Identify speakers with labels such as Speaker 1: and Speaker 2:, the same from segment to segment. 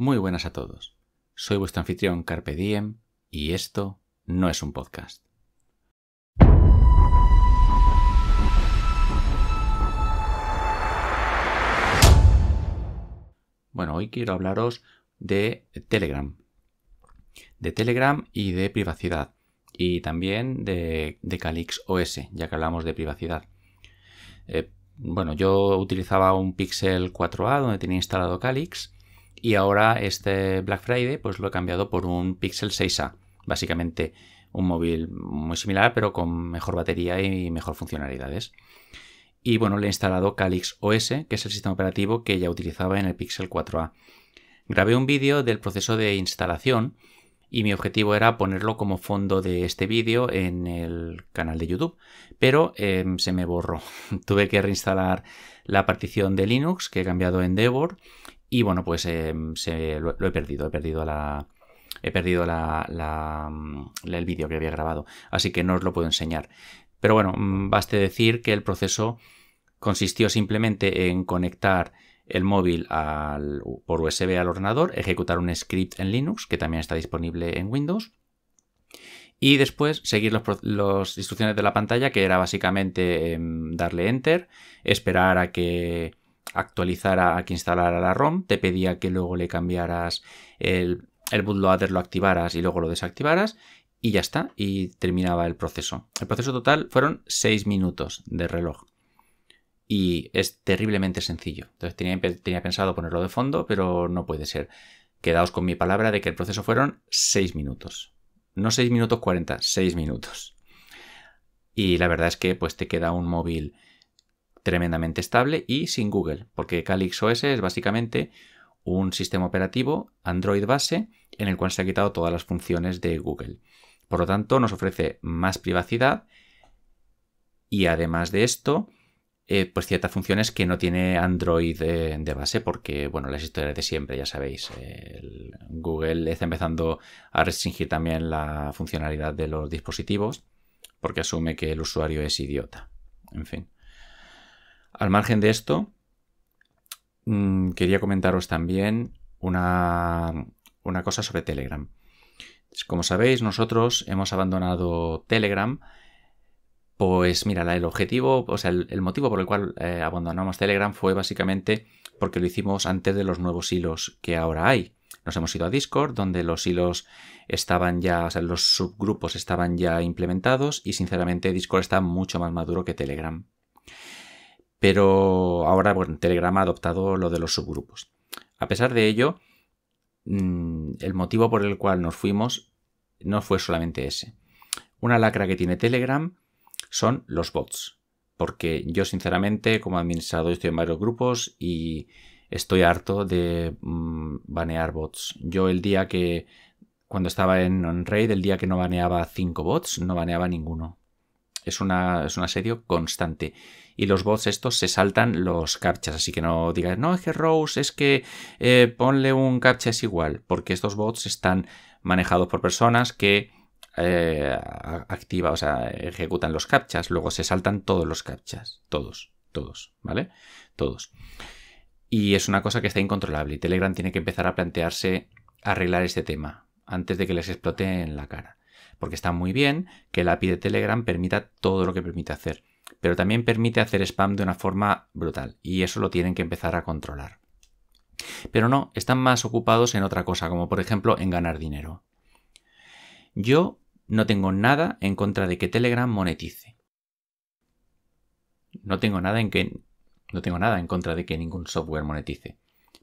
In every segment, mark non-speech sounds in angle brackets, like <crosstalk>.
Speaker 1: Muy buenas a todos. Soy vuestro anfitrión Carpe Diem y esto no es un podcast. Bueno, hoy quiero hablaros de Telegram. De Telegram y de privacidad. Y también de, de Calix OS, ya que hablamos de privacidad. Eh, bueno, yo utilizaba un Pixel 4a donde tenía instalado Calix y ahora este Black Friday pues lo he cambiado por un Pixel 6A, básicamente un móvil muy similar pero con mejor batería y mejor funcionalidades. Y bueno, le he instalado Calix OS, que es el sistema operativo que ya utilizaba en el Pixel 4A. Grabé un vídeo del proceso de instalación y mi objetivo era ponerlo como fondo de este vídeo en el canal de YouTube, pero em, se me borró. <laughs> Tuve que reinstalar la partición de Linux que he cambiado en Devor y bueno, pues em, lo, he perdido, he perdido la... He perdido mm, el vídeo que había grabado, así que no os lo puedo enseñar. Pero bueno, mm, baste decir que el proceso consistió simplemente en conectar el móvil por USB al ordenador, ejecutar un script en Linux, que también está disponible en Windows, y después seguir las instrucciones de la pantalla, que era básicamente em, darle enter, esperar a que actualizara, que instalara la ROM, te pedía que luego le cambiaras el, el bootloader, lo activaras y luego lo desactivaras y ya está, y terminaba el proceso. El proceso total fueron 6 minutos de reloj. Y es terriblemente sencillo. Entonces tenía, tenía pensado ponerlo de fondo, pero no puede ser. Quedaos con mi palabra de que el proceso fueron 6 minutos. No 6 minutos 40, 6 minutos. Y la verdad es que pues te queda un móvil tremendamente estable y sin Google, porque Calix OS es básicamente un sistema operativo Android base en el cual se ha quitado todas las funciones de Google. Por lo tanto, nos ofrece más privacidad y además de esto, eh, pues ciertas funciones que no tiene Android de base, porque, bueno, las historias de siempre, ya sabéis, Google está empezando a restringir también la funcionalidad de los dispositivos, porque asume que el usuario es idiota. En fin. Al margen de esto, mm, quería comentaros también una, cosa sobre Telegram. Como sabéis, nosotros hemos abandonado Telegram. Pues mira, el objetivo, o el, motivo por el cual eh, abandonamos Telegram fue básicamente porque lo hicimos antes de los nuevos hilos que ahora hay. Nos hemos ido a Discord, donde los hilos estaban ya, los subgrupos estaban ya implementados y sinceramente Discord está mucho más maduro que Telegram. Pero ahora, bueno, Telegram ha adoptado lo de los subgrupos. A pesar de ello, mm, el motivo por el cual nos fuimos no fue solamente ese. Una lacra que tiene Telegram son los bots. Porque yo, sinceramente, como administrador, estoy en varios grupos y estoy harto de mm, banear bots. Yo el día que, cuando estaba en OnRaid, el día que no baneaba 5 bots, no baneaba ninguno. Es, una, un asedio constante. Y los bots estos se saltan los captchas, así que no digas, no, es que Rose, es que eh, ponle un captcha es igual, porque estos bots están manejados por personas que eh, o sea, ejecutan los captchas, luego se saltan todos los captchas, todos, todos, ¿vale? Todos. Y es una cosa que está incontrolable y Telegram tiene que empezar a plantearse arreglar este tema antes de que les explote en la cara porque está muy bien que el API de Telegram permita todo lo que permite hacer, pero también permite hacer spam de una forma brutal y eso lo tienen que empezar a controlar. Pero no, están más ocupados en otra cosa, como por ejemplo en ganar dinero. Yo no tengo nada en contra de que Telegram monetice. No tengo nada en que no tengo nada en contra de que ningún software monetice.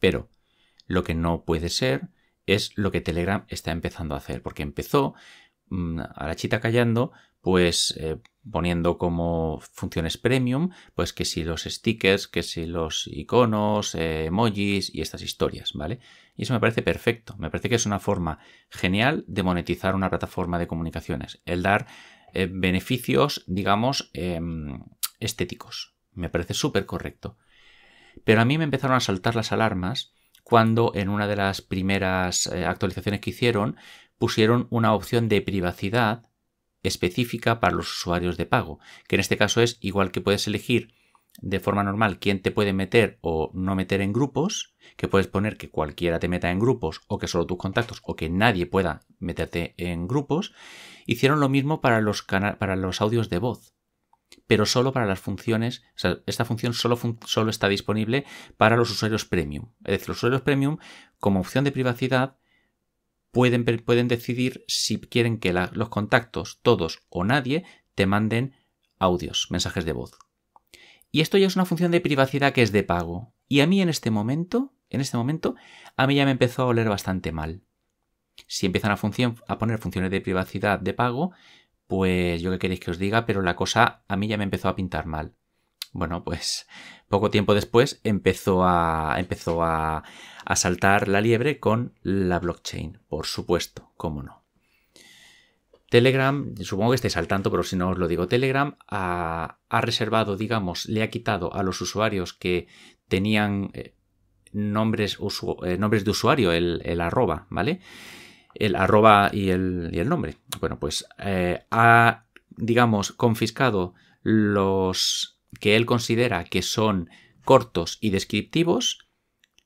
Speaker 1: Pero lo que no puede ser es lo que Telegram está empezando a hacer, porque empezó Mm, a la chita callando, pues eh, poniendo como funciones premium, pues que si los stickers, que si los iconos, eh, emojis y estas historias, ¿vale? Y eso me parece perfecto, me parece que es una forma genial de monetizar una plataforma de comunicaciones, el dar eh, beneficios, digamos, em, estéticos. Me parece súper correcto. Pero a mí me empezaron a saltar las alarmas cuando en una de las primeras actualizaciones que hicieron, pusieron una opción de privacidad específica para los usuarios de pago, que en este caso es igual que puedes elegir de forma normal quién te puede meter o no meter en grupos, que puedes poner que cualquiera te meta en grupos o que solo tus contactos o que nadie pueda meterte en grupos, hicieron lo mismo para los, para los audios de voz, pero solo para las funciones, esta función solo, solo está disponible para los usuarios premium. Es decir, los usuarios premium, como opción de privacidad, pueden, decidir si quieren que los contactos, todos o nadie, te manden audios, mensajes de voz. Y esto ya es una función de privacidad que es de pago. Y a mí en este momento, en este momento, a mí ya me empezó a oler bastante mal. Si empiezan a, función, a poner funciones de privacidad de pago, pues yo qué queréis que os diga, pero la cosa a mí ya me empezó a pintar mal. Bueno, pues poco tiempo después empezó a, empezó a, saltar la liebre con la blockchain, por supuesto, cómo no. Telegram, supongo que estáis al tanto, pero si no os lo digo, Telegram ha, reservado, digamos, le ha quitado a los usuarios que tenían eh, nombres, eh, nombres, de usuario, el, arroba, ¿vale? El arroba y el, nombre. Bueno, pues eh, ha, digamos, confiscado los que él considera que son cortos y descriptivos,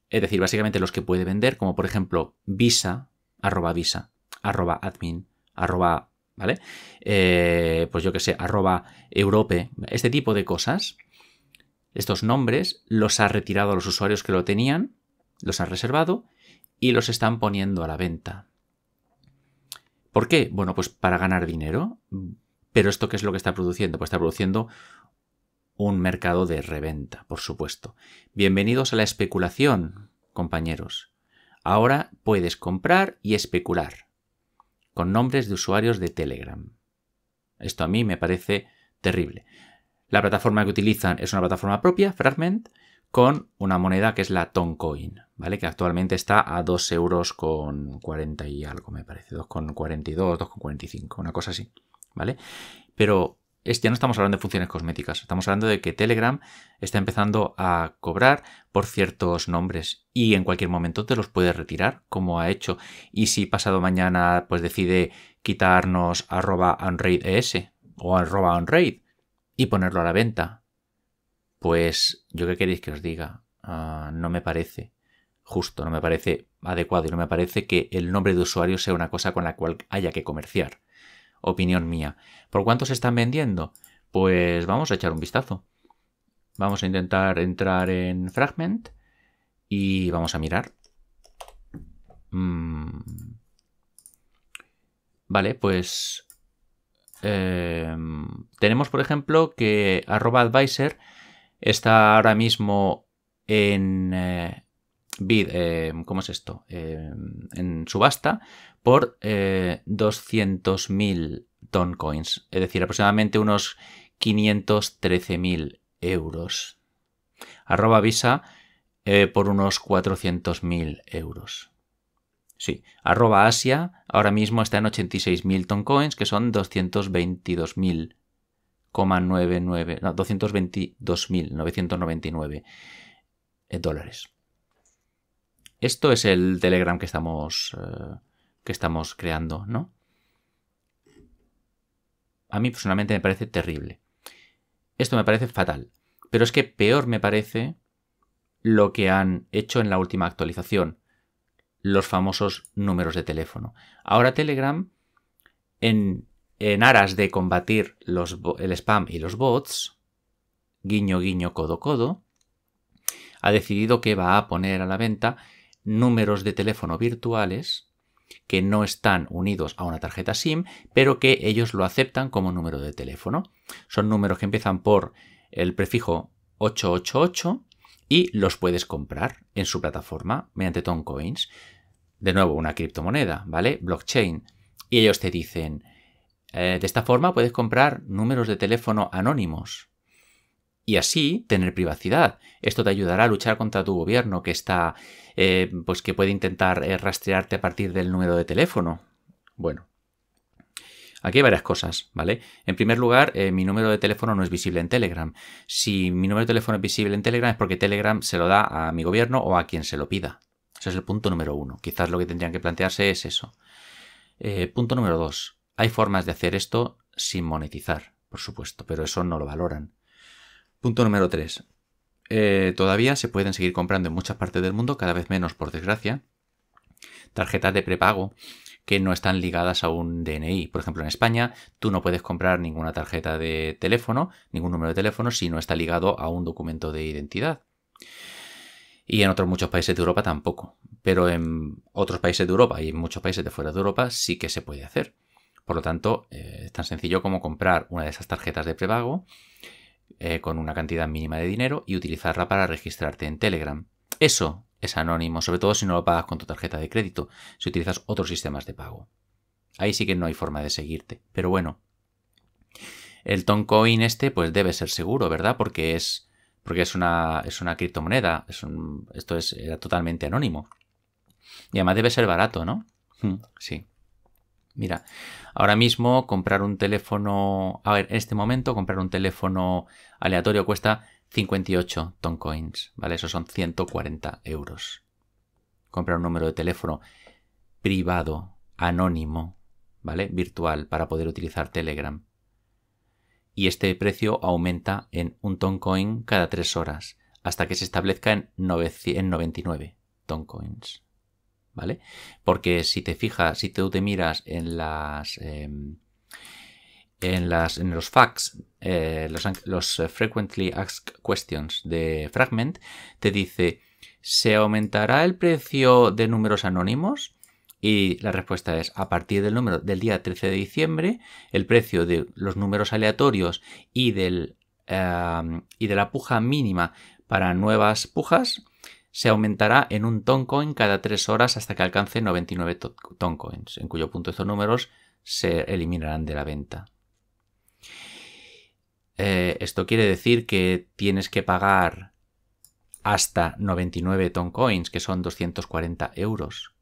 Speaker 1: es decir, básicamente los que puede vender, como por ejemplo visa, arroba visa, arroba admin, arroba, ¿vale? Eh, pues yo que sé, arroba europe, este tipo de cosas, estos nombres los ha retirado a los usuarios que lo tenían, los ha reservado y los están poniendo a la venta. ¿Por qué? Bueno, pues para ganar dinero. Pero esto qué es lo que está produciendo? Pues está produciendo un mercado de reventa, por supuesto. Bienvenidos a la especulación, compañeros. Ahora puedes comprar y especular con nombres de usuarios de Telegram. Esto a mí me parece terrible. La plataforma que utilizan es una plataforma propia, Fragment, con una moneda que es la Toncoin, ¿vale? Que actualmente está a 2 euros con 40 y algo, me parece, 2,42, 2,45, una cosa así, ¿vale? Pero ya no estamos hablando de funciones cosméticas, estamos hablando de que Telegram está empezando a cobrar por ciertos nombres y en cualquier momento te los puede retirar, como ha hecho. Y si pasado mañana pues decide quitarnos arroba o arroba onraid y ponerlo a la venta, pues yo qué queréis que os diga, ah, no me parece justo, no me parece adecuado y no me parece que el nombre de usuario sea una cosa con la cual haya que comerciar opinión mía. ¿Por cuánto se están vendiendo? Pues vamos a echar un vistazo. Vamos a intentar entrar en Fragment y vamos a mirar. Mm. Vale, pues em, tenemos, por ejemplo, que arroba advisor está ahora mismo en eh, bid eh, ¿cómo es esto? Eh, en subasta por 200.000 eh, TONCOINS, es decir, aproximadamente unos 513.000 euros. Arroba Visa por unos 400.000 euros. Sí, arroba Asia ahora mismo está en 86.000 TONCOINS, que son 222.999 dólares. Esto es el Telegram que estamos, eh, que estamos creando, ¿no? A mí personalmente me parece terrible. Esto me parece fatal. Pero es que peor me parece lo que han hecho en la última actualización. Los famosos números de teléfono. Ahora Telegram, en, aras de combatir los, el spam y los bots, guiño, guiño, codo, codo, ha decidido que va a poner a la venta números de teléfono virtuales que no están unidos a una tarjeta SIM, pero que ellos lo aceptan como número de teléfono. Son números que empiezan por el prefijo 888 y los puedes comprar en su plataforma mediante Toncoins. De nuevo, una criptomoneda, ¿vale? Blockchain. Y ellos te dicen, eh, de esta forma puedes comprar números de teléfono anónimos y así tener privacidad. Esto te ayudará a luchar contra tu gobierno que está, eh, pues que puede intentar eh, rastrearte a partir del número de teléfono. Bueno, Aquí hay varias cosas, ¿vale? En primer lugar, eh, mi número de teléfono no es visible en Telegram. Si mi número de teléfono es visible en Telegram es porque Telegram se lo da a mi gobierno o a quien se lo pida. Ese es el punto número uno. Quizás lo que tendrían que plantearse es eso. punto número dos. Hay formas de hacer esto sin monetizar, por supuesto, pero eso no lo valoran. Punto número 3. Eh, todavía se pueden seguir comprando en muchas partes del mundo, cada vez menos por desgracia, tarjetas de prepago que no están ligadas a un DNI. Por ejemplo, en España tú no puedes comprar ninguna tarjeta de teléfono, ningún número de teléfono, si no está ligado a un documento de identidad. Y en otros muchos países de Europa tampoco. Pero en otros países de Europa y en muchos países de fuera de Europa sí que se puede hacer. Por lo tanto, eh, es tan sencillo como comprar una de esas tarjetas de prepago eh, con una cantidad mínima de dinero y utilizarla para registrarte en Telegram. Eso es anónimo, sobre todo si no lo pagas con tu tarjeta de crédito, si utilizas otros sistemas de pago. Ahí sí que no hay forma de seguirte. Pero bueno, el Toncoin este pues debe ser seguro, ¿verdad? Porque es, porque es, una, es una criptomoneda, esto es totalmente anónimo. Y además debe ser barato, ¿no? Hmm, sí. Mira, ahora mismo comprar un teléfono, a ver, en este momento comprar un teléfono aleatorio cuesta 58 toncoins, ¿vale? Eso son 140 euros. Comprar un número de teléfono privado, anónimo, ¿vale? Virtual para poder utilizar Telegram. Y este precio aumenta en un toncoin cada tres horas, hasta que se establezca en, en 99 toncoins. ¿vale? Porque si te fijas, si tú te miras en em, los facts, eh, los, eh, Frequently Asked Questions de Fragment, te dice, ¿se aumentará el precio de números anónimos? Y la respuesta es, a partir del número del día 13 de diciembre, el precio de los números aleatorios y, em, y de la puja mínima para nuevas pujas se aumentará en un toncoin cada tres horas hasta que alcance 99 toncoins, en cuyo punto estos números se eliminarán de la venta. Eh, esto quiere decir que tienes que pagar hasta 99 toncoins, que son 240 euros,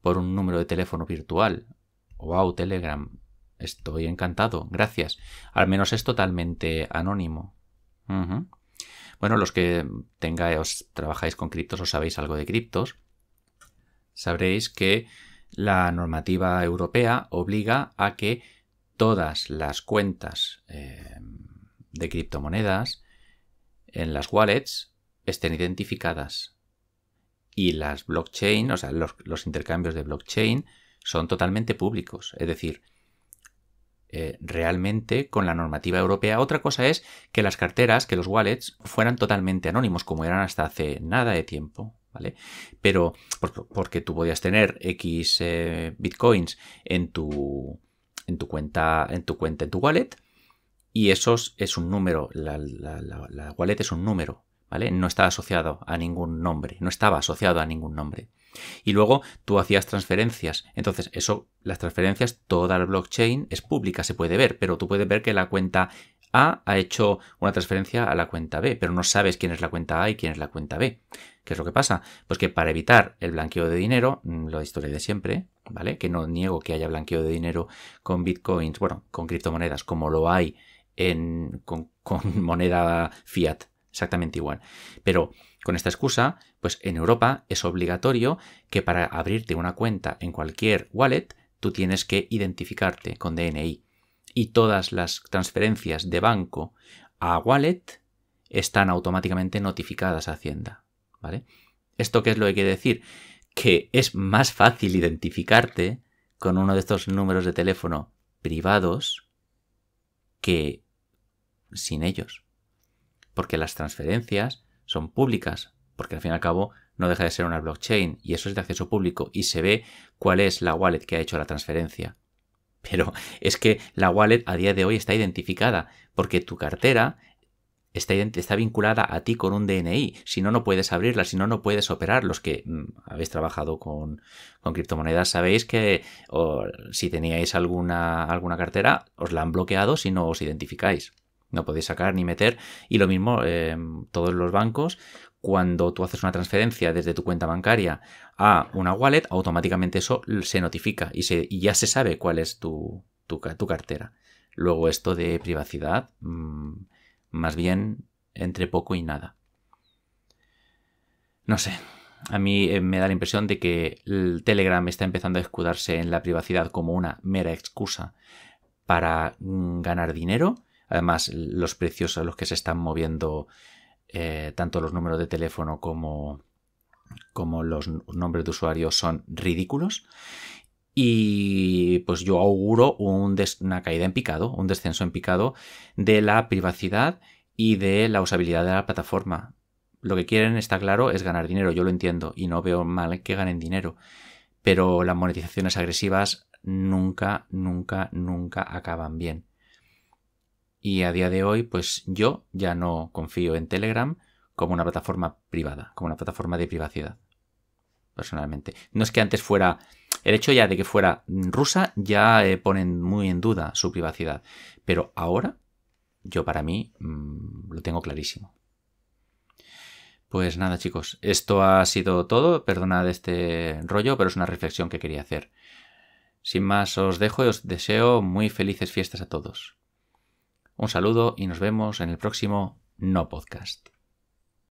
Speaker 1: por un número de teléfono virtual. ¡Wow, Telegram! Estoy encantado, gracias. Al menos es totalmente anónimo. Bueno, los que tengáis, trabajáis con criptos o sabéis algo de criptos, sabréis que la normativa europea obliga a que todas las cuentas eh, de criptomonedas en las wallets estén identificadas. Y las blockchain, o sea, los, los intercambios de blockchain son totalmente públicos. Es decir, eh, realmente con la normativa europea. Otra cosa es que las carteras, que los wallets fueran totalmente anónimos, como eran hasta hace nada de tiempo. ¿Vale? Pero porque tú podías tener X eh, bitcoins en tu, en tu cuenta, en tu cuenta, en tu wallet, y eso es un número, la, la wallet es un número, ¿vale? No está asociado a ningún nombre, no estaba asociado a ningún nombre. Y luego tú hacías transferencias. Entonces, eso, las transferencias, toda la blockchain es pública, se puede ver, pero tú puedes ver que la cuenta A ha hecho una transferencia a la cuenta B, pero no sabes quién es la cuenta A y quién es la cuenta B. ¿Qué es lo que pasa? Pues que para evitar el blanqueo de dinero, lo mm, lo historia de siempre, ¿vale? Que no niego que haya blanqueo de dinero con bitcoins, bueno, con criptomonedas, como lo hay en, con <laughs> moneda fiat, exactamente igual. Pero con esta excusa, pues en Europa es obligatorio que para abrirte una cuenta en cualquier wallet, tú tienes que identificarte con DNI. Y todas las transferencias de banco a wallet están automáticamente notificadas a Hacienda. ¿Vale? ¿Esto qué es lo que quiere decir? Que es más fácil identificarte con uno de estos números de teléfono privados que sin ellos porque las transferencias son públicas, porque al fin y al cabo no deja de ser una blockchain y eso es de acceso público y se ve cuál es la wallet que ha hecho la transferencia. <laughs> Pero es que la wallet a día de hoy está identificada porque tu cartera está, está vinculada a ti con un DNI. Si no, no puedes abrirla, si no, no puedes operar. Los que mm, habéis trabajado con, criptomonedas sabéis que o, si teníais alguna, alguna cartera os la han bloqueado si no os identificáis no podéis sacar ni meter. Y lo mismo, eh, todos los bancos, cuando tú haces una transferencia desde tu cuenta bancaria a una wallet, automáticamente eso se notifica y, ya se sabe cuál es tu, cartera. Luego esto de privacidad, mm, más bien entre poco y nada. No sé, a mí eh, me da la impresión de que el Telegram está empezando a escudarse en la privacidad como una mera excusa para mm, ganar dinero Además, los precios a los que se están moviendo eh, tanto los números de teléfono como, como los nombres de usuarios son ridículos. Y pues yo auguro una caída en picado, un descenso en picado de la privacidad y de la usabilidad de la plataforma. Lo que quieren, está claro, es ganar dinero, yo lo entiendo, y no veo mal que ganen dinero. Pero las monetizaciones agresivas nunca, nunca, nunca acaban bien. Y a día de hoy, pues yo ya no confío en Telegram como una plataforma privada, como una plataforma de privacidad. Personalmente. No es que antes fuera. El hecho ya de que fuera rusa ya eh, pone muy en duda su privacidad. Pero ahora, yo para mí mm, lo tengo clarísimo. Pues nada, chicos, esto ha sido todo. Perdonad este rollo, pero es una reflexión que quería hacer. Sin más, os dejo y os deseo muy felices fiestas a todos. Un saludo y nos vemos en el próximo No Podcast.